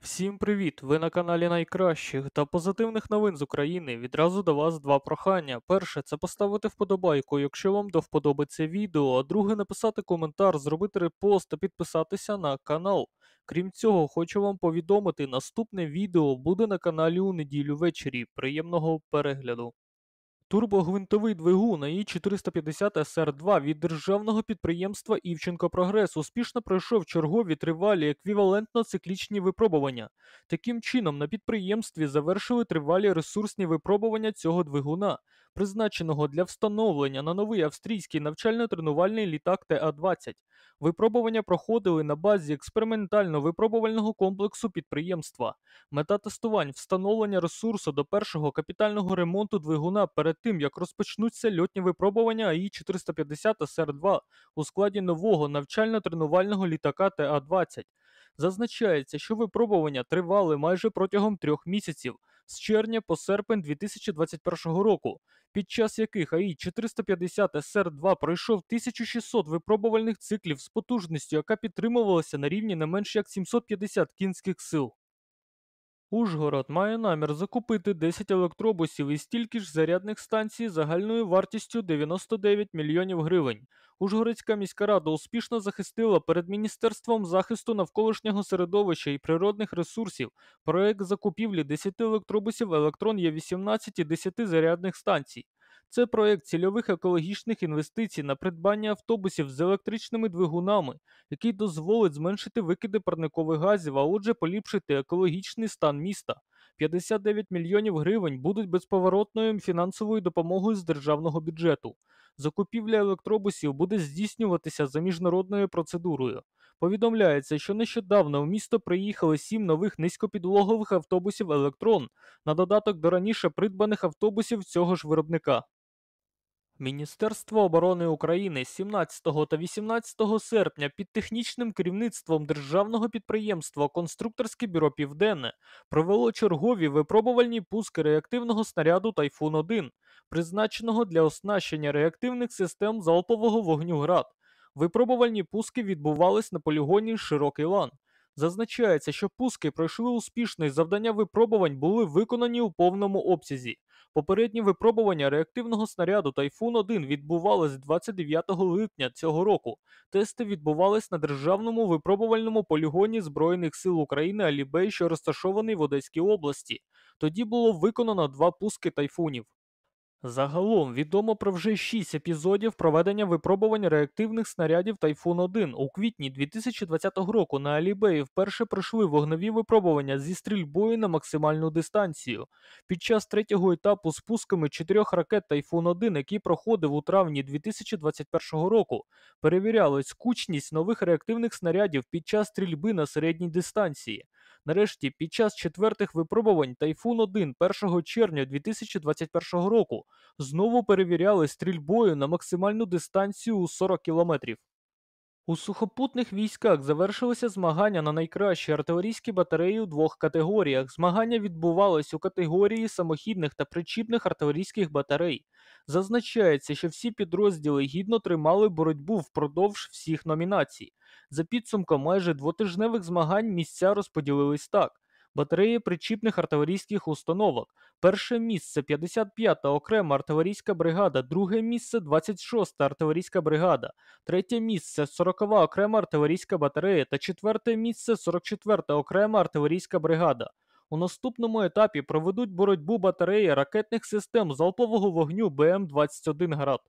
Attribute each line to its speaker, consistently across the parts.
Speaker 1: Всім привіт! Ви на каналі найкращих та позитивних новин з України. Відразу до вас два прохання. Перше це поставити вподобайку, якщо вам до вподоби відео, а друге написати коментар, зробити репост та підписатися на канал. Крім цього, хочу вам повідомити, наступне відео буде на каналі у неділю ввечері. Приємного перегляду! Турбогвинтовий двигун і 450 ср 2 від державного підприємства Івченко Прогрес успішно пройшов чергові тривалі еквівалентно циклічні випробування. Таким чином, на підприємстві завершили тривалі ресурсні випробування цього двигуна призначеного для встановлення на новий австрійський навчально-тренувальний літак ТА-20. Випробування проходили на базі експериментально-випробувального комплексу підприємства. Мета тестувань встановлення ресурсу до першого капітального ремонту двигуна перед тим, як розпочнуться льотні випробування АІ-450 ср 2 у складі нового навчально-тренувального літака ТА-20. Зазначається, що випробування тривали майже протягом трьох місяців з червня по серпень 2021 року, під час яких АІ 450 ср 2 пройшов 1600 випробувальних циклів з потужністю, яка підтримувалася на рівні не менш як 750 кінських сил. Ужгород має намір закупити 10 електробусів і стільки ж зарядних станцій загальною вартістю 99 мільйонів гривень. Ужгородська міська рада успішно захистила перед Міністерством захисту навколишнього середовища і природних ресурсів проект закупівлі 10 електробусів електрон є 18 і 10 зарядних станцій. Це проєкт цільових екологічних інвестицій на придбання автобусів з електричними двигунами, який дозволить зменшити викиди парникових газів, а отже, поліпшити екологічний стан міста. 59 мільйонів гривень будуть безповоротною фінансовою допомогою з державного бюджету. Закупівля електробусів буде здійснюватися за міжнародною процедурою. Повідомляється, що нещодавно в місто приїхали сім нових низькопідлогових автобусів Електрон на додаток до раніше придбаних автобусів цього ж виробника. Міністерство оборони України 17 та 18 серпня під технічним керівництвом державного підприємства Конструкторське бюро Південне провело чергові випробувальні пуски реактивного снаряду Тайфун 1 призначеного для оснащення реактивних систем залпового вогню ГРАД. Випробувальні пуски відбувались на полігоні Широкий лан, Зазначається, що пуски пройшли успішно і завдання випробувань були виконані у повному обсязі. Попередні випробування реактивного снаряду Тайфун 1 відбувались 29 липня цього року. Тести відбувались на державному випробувальному полігоні Збройних сил України Алібей, що розташований в Одеській області. Тоді було виконано два пуски тайфунів. Загалом відомо про вже шість епізодів проведення випробувань реактивних снарядів Тайфун 1 у квітні 2020 року на Алібеї вперше пройшли вогневі випробування зі стрільбою на максимальну дистанцію. Під час третього етапу спусками чотирьох ракет Тайфун 1 які проходив у травні 2021 року, перевірялась кучність нових реактивних снарядів під час стрільби на середній дистанції. Нарешті, під час четвертих випробувань тайфун 1 1 червня 2021 року знову перевіряли стрільбою на максимальну дистанцію у 40 кілометрів. У сухопутних військах завершилися змагання на найкращі артилерійські батареї у двох категоріях. Змагання відбувалось у категорії самохідних та причіпних артилерійських батарей. Зазначається, що всі підрозділи гідно тримали боротьбу впродовж всіх номінацій. За підсумком майже двотижневих змагань місця розподілились так батареї причіпних артилерійських установок. Перше місце 55-та окрема артилерійська бригада, друге місце 26-та артилерійська бригада, третє місце 40-та окрема артилерійська батарея та четверте місце 44-та окрема артилерійська бригада. У наступному етапі проведуть боротьбу батареї ракетних систем залпового вогню БМ-21 ГРАД.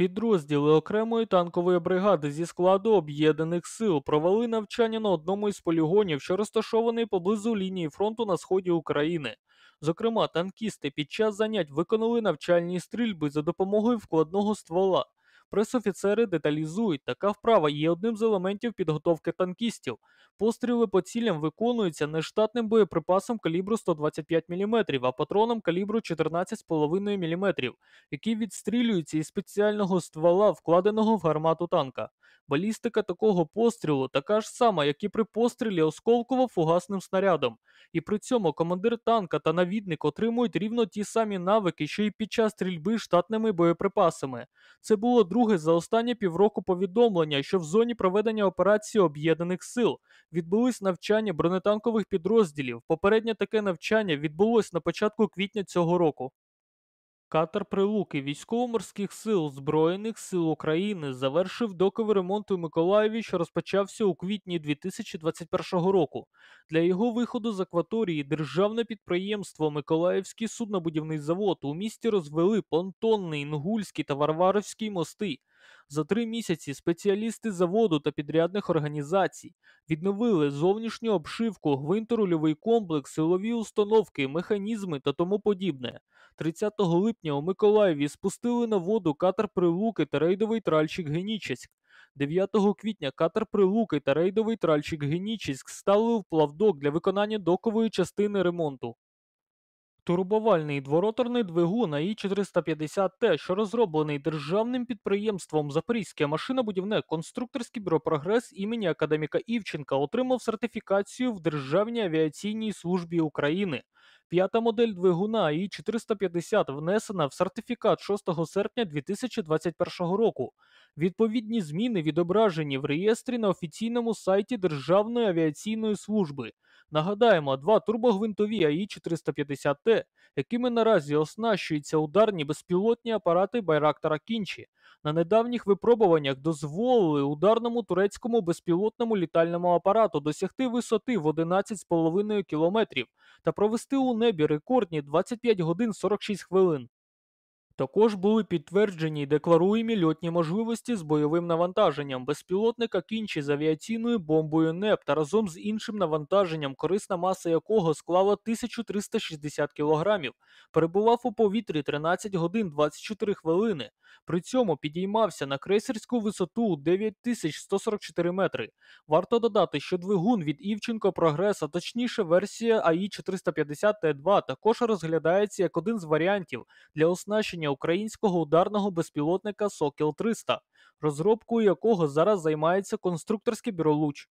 Speaker 1: Підрозділи окремої танкової бригади зі складу об'єднаних сил провели навчання на одному із полігонів, що розташований поблизу лінії фронту на сході України. Зокрема, танкісти під час занять виконали навчальні стрільби за допомогою вкладного ствола. Пресофіцери деталізують, така вправа є одним з елементів підготовки танкістів. Постріли по цілям виконуються не штатним боєприпасом калібру 125 мм, а патроном калібру 14,5 мм, який відстрілюється із спеціального ствола, вкладеного в гармату танка. Балістика такого пострілу така ж сама, як і при пострілі осколково фугасним снарядом, і при цьому командир танка та навідник отримують рівно ті самі навики, що й під час стрільби штатними боєприпасами. Це було друге за останні півроку повідомлення, що в зоні проведення операції об'єднаних сил відбулись навчання бронетанкових підрозділів. Попереднє таке навчання відбулось на початку квітня цього року. Катер Прилуки військово-морських сил Збройних сил України завершив доковий ремонт у Миколаєві, що розпочався у квітні 2021 року. Для його виходу з акваторії державне підприємство Миколаївський суднобудівний завод у місті розвели понтонний, Інгульський та Варварівський мости. За три місяці спеціалісти заводу та підрядних організацій відновили зовнішню обшивку, гвинторульовий комплекс, силові установки, механізми та тому подібне. 30 липня у Миколаєві спустили на воду катер Прилуки та рейдовий тральщик Генічеськ. 9 квітня катер Прилуки та рейдовий тральщик Генічеськ стали в плавдок для виконання докової частини ремонту. Турбовальний двороторний двигун АІ-450Т, що розроблений державним підприємством Запорізьке машинобудівне конструкторське бюро прогрес імені академіка Івченка, отримав сертифікацію в Державній авіаційній службі України. П'ята модель двигуна і 450 внесена в сертифікат 6 серпня 2021 року. Відповідні зміни відображені в реєстрі на офіційному сайті Державної авіаційної служби. Нагадаємо, два турбогвинтові аі 450 т якими наразі оснащуються ударні безпілотні апарати Байрактора Кінчі, на недавніх випробуваннях дозволили ударному турецькому безпілотному літальному апарату досягти висоти в 11,5 кілометрів та провести у небі рекордні 25 годин 46 хвилин. Також були підтверджені й декларуємі льотні можливості з бойовим навантаженням безпілотника кінчі з авіаційною бомбою НЕП та разом з іншим навантаженням, корисна маса якого склала 1360 кілограмів. перебував у повітрі 13 годин 24 хвилини. При цьому підіймався на крейсерську висоту у 9144 метри. Варто додати, що двигун від Івченко Прогрес, а точніше версія АІ 450 Т2 також розглядається як один з варіантів для оснащення українського ударного безпілотника Сокіл 300, розробкою якого зараз займається конструкторське бюро Луч.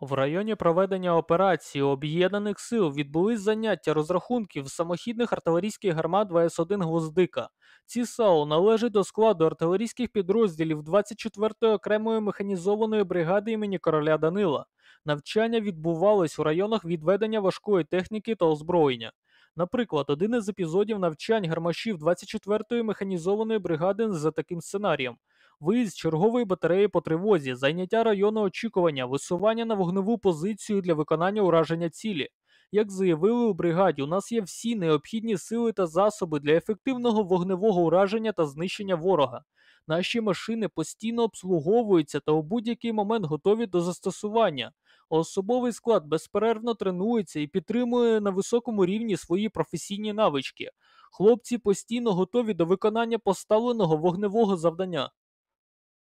Speaker 1: В районі проведення операції об'єднаних сил відбулись заняття розрахунків самохідних артилерійських гармат ВС-1 Гвоздика. Ці САУ належать до складу артилерійських підрозділів 24-ї окремої механізованої бригади імені короля Данила. Навчання відбувалось у районах відведення важкої техніки та озброєння. Наприклад, один із епізодів навчань гармашів 24-ї механізованої бригади за таким сценарієм: виїзд чергової батареї по тривозі, зайняття району очікування, висування на вогневу позицію для виконання ураження цілі. Як заявили у бригаді, у нас є всі необхідні сили та засоби для ефективного вогневого ураження та знищення ворога. Наші машини постійно обслуговуються та у будь-який момент готові до застосування. Особовий склад безперервно тренується і підтримує на високому рівні свої професійні навички. Хлопці постійно готові до виконання поставленого вогневого завдання.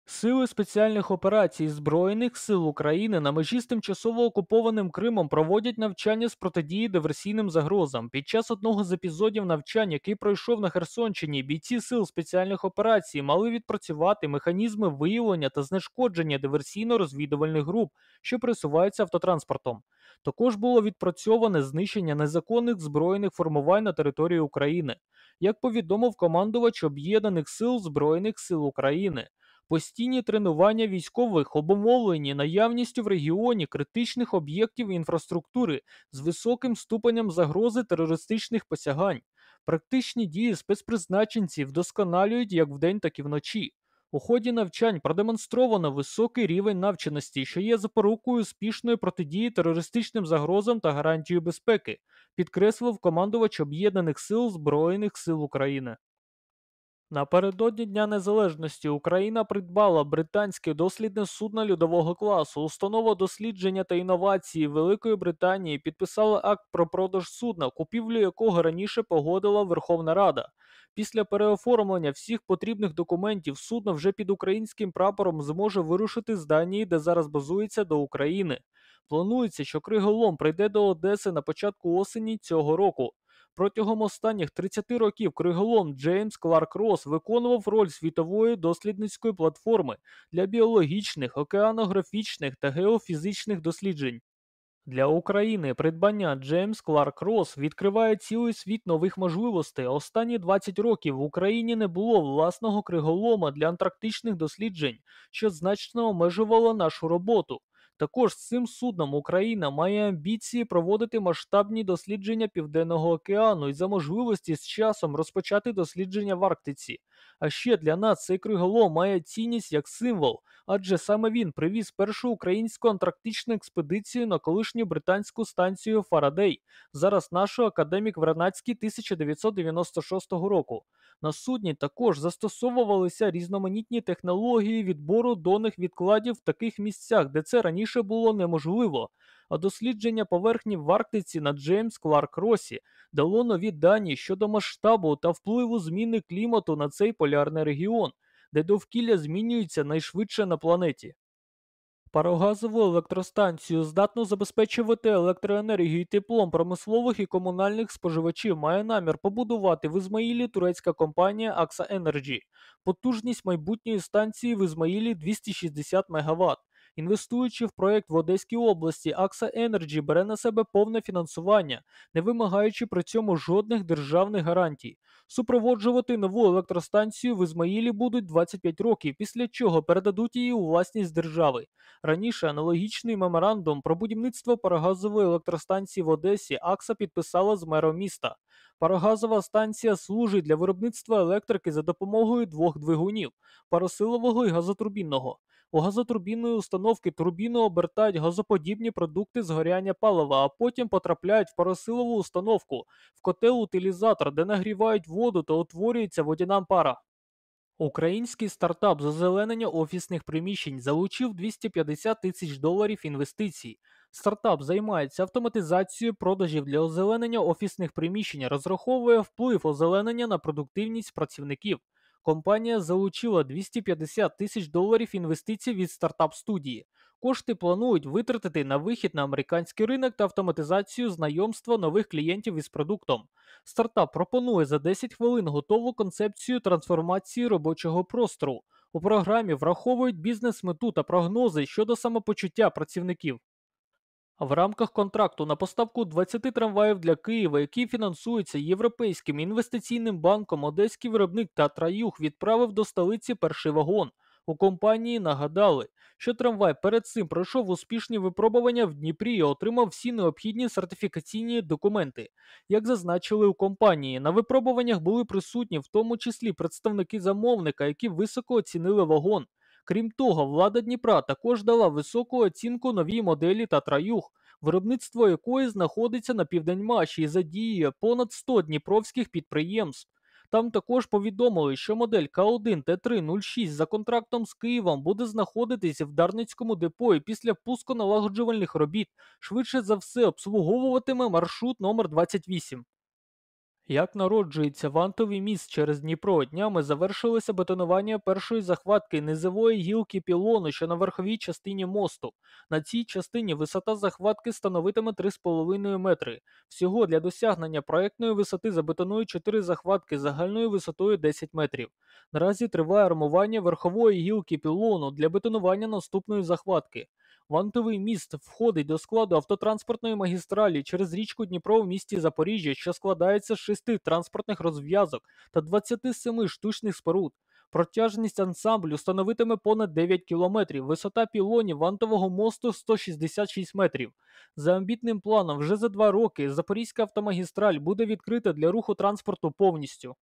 Speaker 1: Сили спеціальних операцій Збройних сил України на межі з тимчасово окупованим Кримом проводять навчання з протидії диверсійним загрозам. Під час одного з епізодів навчань, який пройшов на Херсонщині, бійці сил спеціальних операцій мали відпрацювати механізми виявлення та знешкодження диверсійно-розвідувальних груп, що присуваються автотранспортом. Також було відпрацьоване знищення незаконних збройних формувань на території України, як повідомив командувач Об'єднаних сил Збройних сил України постійні тренування військових обумовлені наявністю в регіоні критичних об'єктів інфраструктури з високим ступенем загрози терористичних посягань. Практичні дії спецпризначенців вдосконалюють як вдень, так і вночі. У ході навчань продемонстровано високий рівень навченості, що є запорукою успішної протидії терористичним загрозам та гарантією безпеки, підкреслив командувач Об'єднаних сил Збройних сил України. Напередодні Дня Незалежності Україна придбала британське дослідне судно льодового класу. Установа дослідження та інновації Великої Британії підписала акт про продаж судна, купівлю якого раніше погодила Верховна Рада. Після переоформлення всіх потрібних документів судно вже під українським прапором зможе вирушити з Данії, де зараз базується до України. Планується, що Криголом прийде до Одеси на початку осені цього року. Протягом останніх 30 років криголом Джеймс Кларк Рос виконував роль світової дослідницької платформи для біологічних, океанографічних та геофізичних досліджень. Для України придбання Джеймс Кларк Росс відкриває цілий світ нових можливостей. Останні 20 років в Україні не було власного криголома для антарктичних досліджень, що значно обмежувало нашу роботу. Також з цим судном Україна має амбіції проводити масштабні дослідження Південного океану і за можливості з часом розпочати дослідження в Арктиці. А ще для нас цей криголом має цінність як символ, адже саме він привіз першу українську антарктичну експедицію на колишню британську станцію Фарадей, зараз нашу академік Вернацький 1996 року. На судні також застосовувалися різноманітні технології відбору доних відкладів в таких місцях, де це раніше було неможливо а дослідження поверхні в Арктиці на Джеймс Кларк Росі дало нові дані щодо масштабу та впливу зміни клімату на цей полярний регіон, де довкілля змінюється найшвидше на планеті. Парогазову електростанцію здатну забезпечувати електроенергію і теплом промислових і комунальних споживачів має намір побудувати в Ізмаїлі турецька компанія AXA Energy. Потужність майбутньої станції в Ізмаїлі 260 МВт. Інвестуючи в проект в Одеській області, Акса Енерджі бере на себе повне фінансування, не вимагаючи при цьому жодних державних гарантій. Супроводжувати нову електростанцію в Ізмаїлі будуть 25 років, після чого передадуть її у власність держави. Раніше аналогічний меморандум про будівництво парогазової електростанції в Одесі Акса підписала з мером міста. Парогазова станція служить для виробництва електрики за допомогою двох двигунів паросилового і газотурбінного. У газотурбінної установки турбіни обертають газоподібні продукти згоряння палива, а потім потрапляють в паросилову установку, в котел-утилізатор, де нагрівають воду та утворюється водяна пара. Український стартап з озеленення офісних приміщень залучив 250 тисяч доларів інвестицій. Стартап займається автоматизацією продажів для озеленення офісних приміщень, розраховує вплив озеленення на продуктивність працівників. Компанія залучила 250 тисяч доларів інвестицій від стартап студії. Кошти планують витратити на вихід на американський ринок та автоматизацію знайомства нових клієнтів із продуктом. Стартап пропонує за 10 хвилин готову концепцію трансформації робочого простору. У програмі враховують бізнес мету та прогнози щодо самопочуття працівників. В рамках контракту на поставку 20 трамваїв для Києва, який фінансується Європейським інвестиційним банком, одеський виробник Татра-Юг відправив до столиці перший вагон. У компанії нагадали, що трамвай перед цим пройшов успішні випробування в Дніпрі і отримав всі необхідні сертифікаційні документи. Як зазначили у компанії, на випробуваннях були присутні, в тому числі представники замовника, які високо оцінили вагон. Крім того, влада Дніпра також дала високу оцінку новій моделі «Татраюх», виробництво якої знаходиться на Південмаші і задіює понад 100 дніпровських підприємств. Там також повідомили, що модель К1 Т306 за контрактом з Києвом буде знаходитися в Дарницькому депо і після налагоджувальних робіт швидше за все обслуговуватиме маршрут номер 28 як народжується вантовий міст через Дніпро, днями завершилося бетонування першої захватки низової гілки пілону, що на верховій частині мосту. На цій частині висота захватки становитиме 3,5 метри. Всього для досягнення проектної висоти забетонує 4 захватки загальною висотою 10 метрів. Наразі триває армування верхової гілки пілону для бетонування наступної захватки. Вантовий міст входить до складу автотранспортної магістралі через річку Дніпро в місті Запоріжжя, що складається з шести транспортних розв'язок та 27 штучних споруд. Протяжність ансамблю становитиме понад 9 кілометрів, висота пілонів вантового мосту 166 метрів. За амбітним планом, вже за два роки Запорізька автомагістраль буде відкрита для руху транспорту повністю.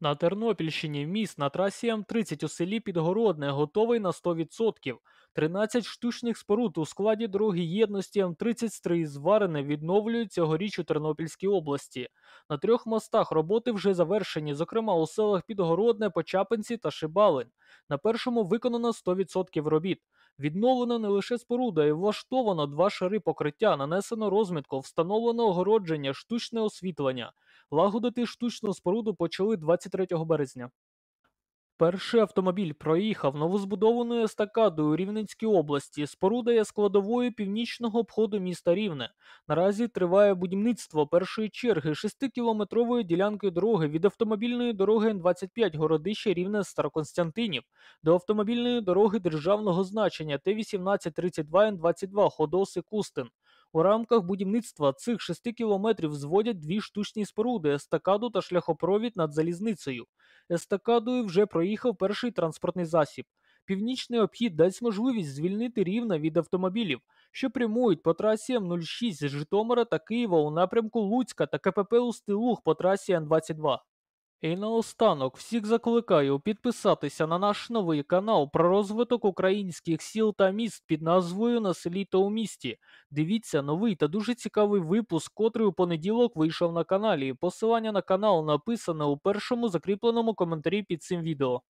Speaker 1: На Тернопільщині міст на трасі М30 у селі Підгородне готовий на 100%. 13 штучних споруд у складі дороги єдності М33 зварене відновлюють цьогоріч у Тернопільській області. На трьох мостах роботи вже завершені, зокрема у селах Підгородне, Почапинці та Шибалин. На першому виконано 100% робіт. Відновлено не лише споруда, і влаштовано два шари покриття, нанесено розмітку, встановлено огородження, штучне освітлення лагодити штучну споруду почали 23 березня. Перший автомобіль проїхав новозбудованою естакадою у Рівненській області. Споруда є складовою північного обходу міста Рівне. Наразі триває будівництво першої черги 6-кілометрової ділянки дороги від автомобільної дороги Н25 городище Рівне Староконстантинів до автомобільної дороги державного значення Т-1832 Н22 Ходоси Кустин. У рамках будівництва цих 6 кілометрів зводять дві штучні споруди естакаду та шляхопровід над залізницею. Естакадою вже проїхав перший транспортний засіб. Північний обхід дасть можливість звільнити рівна від автомобілів, що прямують по трасі М06 з Житомира та Києва у напрямку Луцька та КПП у Стилух по трасі Н22. І наостанок всіх закликаю підписатися на наш новий канал про розвиток українських сіл та міст під назвою «На селі та у місті. Дивіться новий та дуже цікавий випуск, котрий у понеділок вийшов на каналі. Посилання на канал написане у першому закріпленому коментарі під цим відео.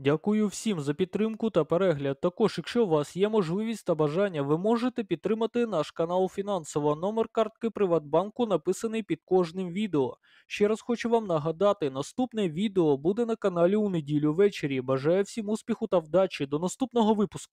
Speaker 1: Дякую всім за підтримку та перегляд. Також, якщо у вас є можливість та бажання, ви можете підтримати наш канал фінансово. Номер картки Приватбанку написаний під кожним відео. Ще раз хочу вам нагадати, наступне відео буде на каналі у неділю ввечері. Бажаю всім успіху та вдачі. До наступного випуску.